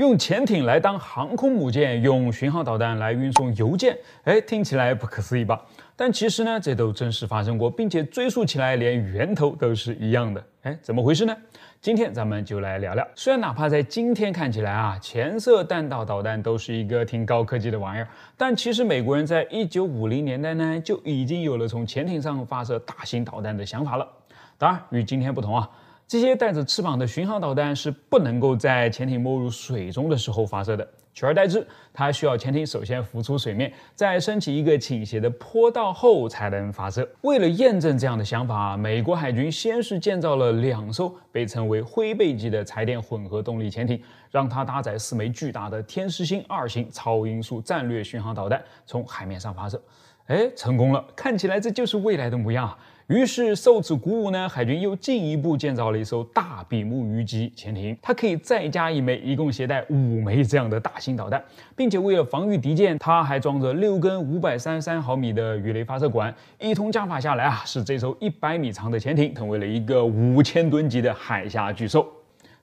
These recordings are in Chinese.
用潜艇来当航空母舰，用巡航导弹来运送邮件，哎，听起来不可思议吧？但其实呢，这都真实发生过，并且追溯起来，连源头都是一样的。哎，怎么回事呢？今天咱们就来聊聊。虽然哪怕在今天看起来啊，潜射弹道导弹都是一个挺高科技的玩意儿，但其实美国人在一九五零年代呢，就已经有了从潜艇上发射大型导弹的想法了。当然，与今天不同啊。这些带着翅膀的巡航导弹是不能够在潜艇没入水中的时候发射的，取而代之，它需要潜艇首先浮出水面，再升起一个倾斜的坡道后才能发射。为了验证这样的想法，美国海军先是建造了两艘被称为灰背级的柴电混合动力潜艇，让它搭载四枚巨大的天狮星二型超音速战略巡航导弹从海面上发射，哎，成功了！看起来这就是未来的模样。于是受此鼓舞呢，海军又进一步建造了一艘大比目鱼级潜艇，它可以再加一枚，一共携带五枚这样的大型导弹，并且为了防御敌舰，它还装着六根五百三十三毫米的鱼雷发射管。一通加法下来啊，使这艘一百米长的潜艇成为了一个五千吨级的海峡巨兽。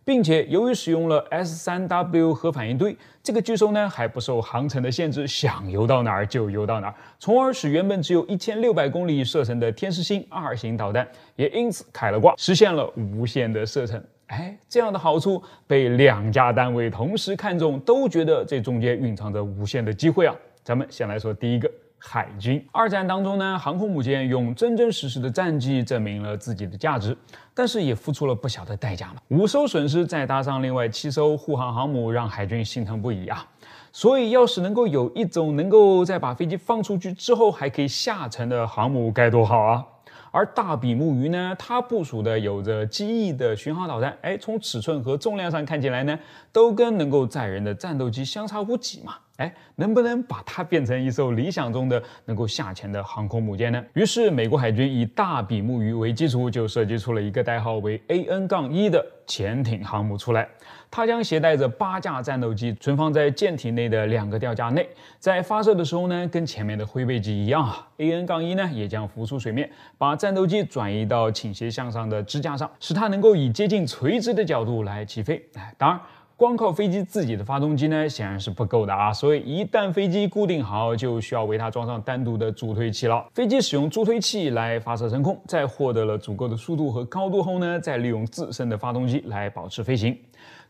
并且由于使用了 S 三 W 核反应堆，这个巨兽呢还不受航程的限制，想游到哪儿就游到哪儿，从而使原本只有一千六百公里射程的天狮星二型导弹也因此开了挂，实现了无限的射程。哎，这样的好处被两家单位同时看中，都觉得这中间蕴藏着无限的机会啊！咱们先来说第一个。海军二战当中呢，航空母舰用真真实实的战绩证明了自己的价值，但是也付出了不小的代价嘛。五艘损失，再搭上另外七艘护航航母，让海军心疼不已啊。所以要是能够有一种能够在把飞机放出去之后还可以下沉的航母，该多好啊！而大比目鱼呢，它部署的有着机翼的巡航导弹，哎，从尺寸和重量上看起来呢，都跟能够载人的战斗机相差无几嘛。哎，能不能把它变成一艘理想中的能够下潜的航空母舰呢？于是，美国海军以大比目鱼为基础，就设计出了一个代号为 AN-1 的潜艇航母出来。它将携带着八架战斗机，存放在舰体内的两个吊架内。在发射的时候呢，跟前面的灰背机一样啊，AN-1 呢也将浮出水面，把战斗机转移到倾斜向上的支架上，使它能够以接近垂直的角度来起飞。哎，当然。光靠飞机自己的发动机呢，显然是不够的啊。所以一旦飞机固定好，就需要为它装上单独的助推器了。飞机使用助推器来发射升空，在获得了足够的速度和高度后呢，再利用自身的发动机来保持飞行。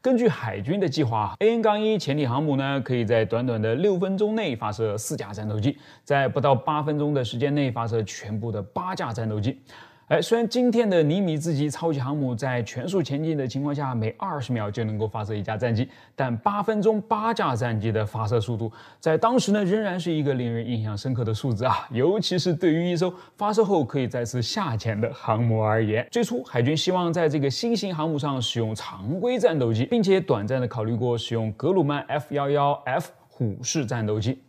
根据海军的计划，AN- 杠一潜艇航母呢，可以在短短的六分钟内发射四架战斗机，在不到八分钟的时间内发射全部的八架战斗机。哎，虽然今天的尼米兹级超级航母在全速前进的情况下，每二十秒就能够发射一架战机，但八分钟八架战机的发射速度，在当时呢仍然是一个令人印象深刻的数字啊！尤其是对于一艘发射后可以再次下潜的航母而言。最初，海军希望在这个新型航母上使用常规战斗机，并且短暂的考虑过使用格鲁曼 F 幺幺 F 虎式战斗机。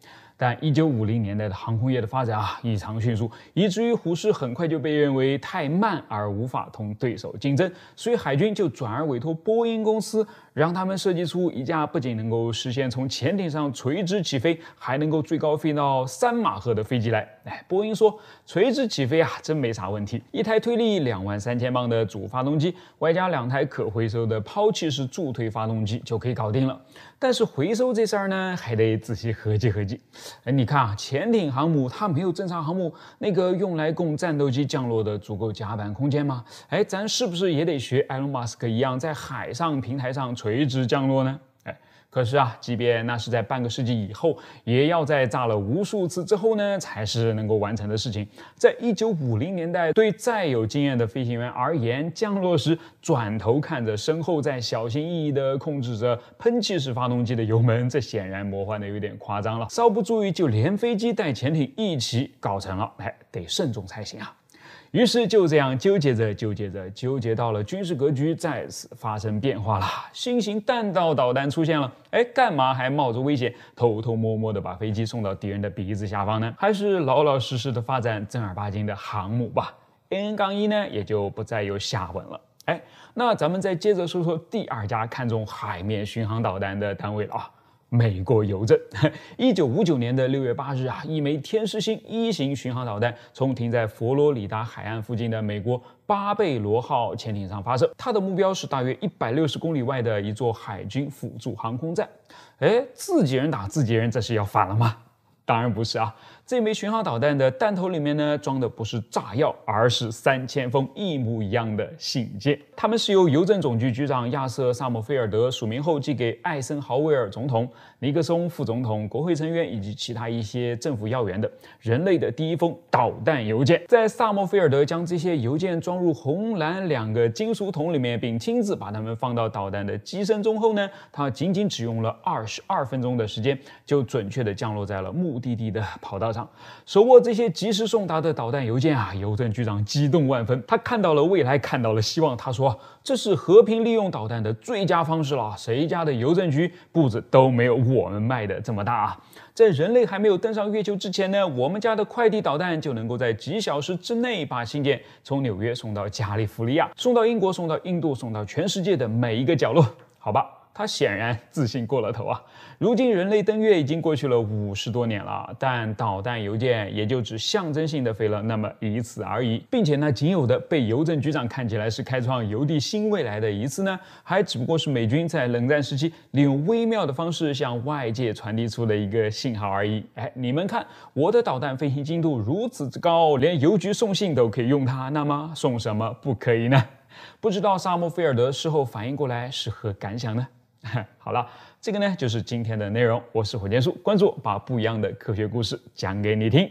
但一九五零年代的航空业的发展啊，异常迅速，以至于虎式很快就被认为太慢而无法同对手竞争，所以海军就转而委托波音公司，让他们设计出一架不仅能够实现从潜艇上垂直起飞，还能够最高飞到三马赫的飞机来。哎，波音说垂直起飞啊，真没啥问题，一台推力两万三千磅的主发动机，外加两台可回收的抛弃式助推发动机就可以搞定了。但是回收这事儿呢，还得仔细合计合计。哎，你看啊，潜艇航母它没有正常航母那个用来供战斗机降落的足够甲板空间吗？哎，咱是不是也得学埃隆·马斯克一样，在海上平台上垂直降落呢？可是啊，即便那是在半个世纪以后，也要在炸了无数次之后呢，才是能够完成的事情。在一九五零年代，对再有经验的飞行员而言，降落时转头看着身后，在小心翼翼地控制着喷气式发动机的油门，这显然魔幻的有点夸张了。稍不注意，就连飞机带潜艇一起搞成了，哎，得慎重才行啊。于是就这样纠结着，纠结着，纠结到了军事格局再次发生变化了。新型弹道导弹出现了，哎，干嘛还冒着危险偷偷摸摸的把飞机送到敌人的鼻子下方呢？还是老老实实的发展正儿八经的航母吧。n 杠一呢也就不再有下文了。哎，那咱们再接着说说第二家看中海面巡航导弹的单位了啊。美国邮政，一九五九年的六月八日啊，一枚天师星一型巡航导弹从停在佛罗里达海岸附近的美国巴贝罗号潜艇上发射，它的目标是大约一百六十公里外的一座海军辅助航空站。哎，自己人打自己人，这是要反了吗？当然不是啊。这枚巡航导弹的弹头里面呢，装的不是炸药，而是三千封一模一样的信件。它们是由邮政总局局长亚瑟·萨默菲尔德署名后寄给艾森豪威尔总统、尼克松副总统、国会成员以及其他一些政府要员的。人类的第一封导弹邮件。在萨默菲尔德将这些邮件装入红蓝两个金属桶里面，并亲自把它们放到导弹的机身中后呢，他仅仅只用了二十二分钟的时间，就准确的降落在了目的地的跑道上。手握这些及时送达的导弹邮件啊，邮政局长激动万分。他看到了未来，看到了希望。他说：“这是和平利用导弹的最佳方式了。谁家的邮政局步子都没有我们迈的这么大啊！”在人类还没有登上月球之前呢，我们家的快递导弹就能够在几小时之内把信件从纽约送到加利福尼亚，送到英国，送到印度，送到全世界的每一个角落。好吧。他显然自信过了头啊！如今人类登月已经过去了五十多年了，但导弹邮件也就只象征性的飞了那么一次而已，并且那仅有的被邮政局长看起来是开创邮递新未来的一次呢，还只不过是美军在冷战时期利用微妙的方式向外界传递出的一个信号而已。哎，你们看我的导弹飞行精度如此之高，连邮局送信都可以用它，那么送什么不可以呢？不知道萨默菲尔德事后反应过来是何感想呢？好了，这个呢就是今天的内容。我是火箭叔，关注我，把不一样的科学故事讲给你听。